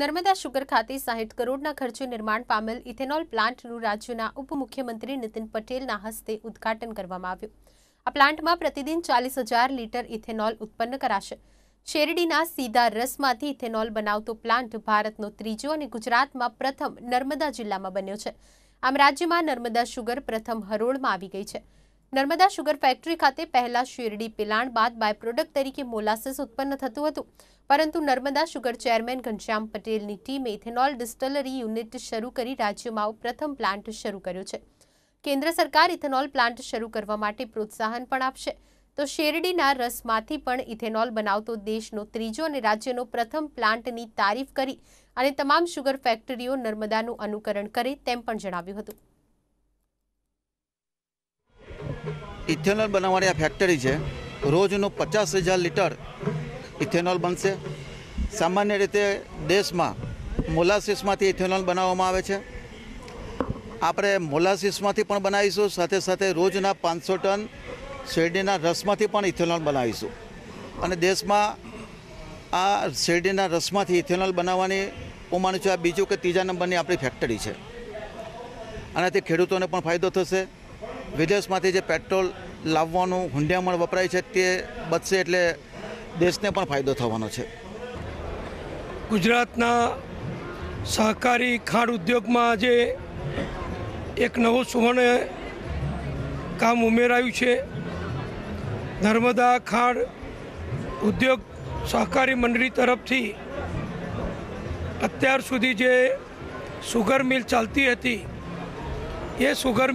Narmada sugar ખાતે સાહીઠ કરોડના ખર્ચે નિર્માણ પામેલ ઇથેનોલ પ્લાન્ટનું રાજ્યના ઉપમુખ્યમંત્રી નીતિન પટેલના હસ્તે ઉદ્ઘાટન કરવામાં આવ્યું આ પ્લાન્ટમાં પ્રતિદિન ચાલીસ હજાર લીટર ઇથેનોલ ઉત્પન્ન કરાશે શેરડીના સીધા રસમાંથી ઇથેનોલ બનાવતો પ્લાન્ટ ભારતનો ત્રીજો અને ગુજરાતમાં પ્રથમ નર્મદા જિલ્લામાં બન્યો છે આમ રાજ્યમાં નર્મદા શુગર પ્રથમ હરોળમાં આવી ગઈ છે નર્મદા સુગર ફેક્ટરી ખાતે પહેલા શેરડી પિલાણ બાદ બાય પ્રોડક્ટ તરીકે મોલાસસ ઉત્પન્ન થતું હતું પરંતુ નર્મદા સુગર ચેરમેન ઘનશ્યામ પટેલની ટીમે ઇથેનોલ ડિસ્ટલરી યુનિટ શરૂ કરી રાજ્યમાં પ્રથમ પ્લાન્ટ શરૂ કર્યો છે કેન્દ્ર સરકાર ઇથેનોલ પ્લાન્ટ શરૂ કરવા માટે પ્રોત્સાહન પણ આપશે તો શેરડીના રસમાંથી પણ ઇથેનોલ બનાવતો દેશનો ત્રીજો અને રાજ્યનો પ્રથમ પ્લાન્ટની તારીફ કરી અને તમામ સુગર ફેક્ટરીઓ નર્મદાનું અનુકરણ કરે તેમ પણ જણાવ્યું હતું ઇથેનોલ બનાવવાની આ ફેક્ટરી છે રોજનું પચાસ હજાર લીટર ઇથેનોલ બનશે સામાન્ય રીતે દેશમાં મોલાસીસમાંથી ઇથેનોલ બનાવવામાં આવે છે આપણે મોલાસીસમાંથી પણ બનાવીશું સાથે સાથે રોજના પાંચસો ટન શેરડીના રસમાંથી પણ ઇથેનોલ બનાવીશું અને દેશમાં આ શેરડીના રસમાંથી ઇથેનોલ બનાવવાની હું માનું છું આ બીજું કે ત્રીજા નંબરની આપણી ફેક્ટરી છે આનાથી ખેડૂતોને પણ ફાયદો થશે વિદેશમાંથી જે પેટ્રોલ લાવવાનું હુંડિયામણ વપરાય છે તે બચશે એટલે દેશને પણ ફાયદો થવાનો છે ગુજરાતના સહકારી ખાંડ ઉદ્યોગમાં જે એક નવો સુવર્ણ કામ ઉમેરાયું છે નર્મદા ખાંડ ઉદ્યોગ સહકારી મંડળી તરફથી અત્યાર સુધી જે સુગર મિલ ચાલતી હતી એ સુગર